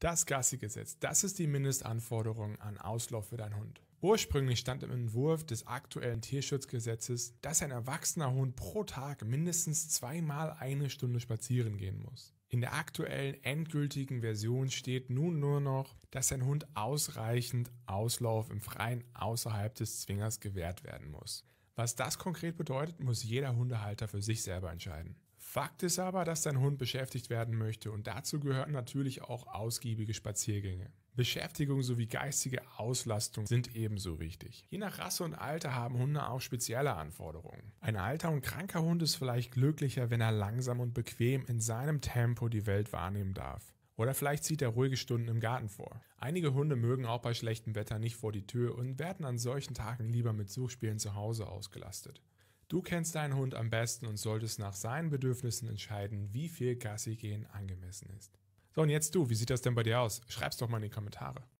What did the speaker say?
Das Gassi-Gesetz, das ist die Mindestanforderung an Auslauf für deinen Hund. Ursprünglich stand im Entwurf des aktuellen Tierschutzgesetzes, dass ein erwachsener Hund pro Tag mindestens zweimal eine Stunde spazieren gehen muss. In der aktuellen endgültigen Version steht nun nur noch, dass ein Hund ausreichend Auslauf im Freien außerhalb des Zwingers gewährt werden muss. Was das konkret bedeutet, muss jeder Hundehalter für sich selber entscheiden. Fakt ist aber, dass dein Hund beschäftigt werden möchte und dazu gehören natürlich auch ausgiebige Spaziergänge. Beschäftigung sowie geistige Auslastung sind ebenso wichtig. Je nach Rasse und Alter haben Hunde auch spezielle Anforderungen. Ein alter und kranker Hund ist vielleicht glücklicher, wenn er langsam und bequem in seinem Tempo die Welt wahrnehmen darf. Oder vielleicht zieht er ruhige Stunden im Garten vor. Einige Hunde mögen auch bei schlechtem Wetter nicht vor die Tür und werden an solchen Tagen lieber mit Suchspielen zu Hause ausgelastet. Du kennst deinen Hund am besten und solltest nach seinen Bedürfnissen entscheiden, wie viel Gassi gehen angemessen ist. So, und jetzt du, wie sieht das denn bei dir aus? Schreib's doch mal in die Kommentare.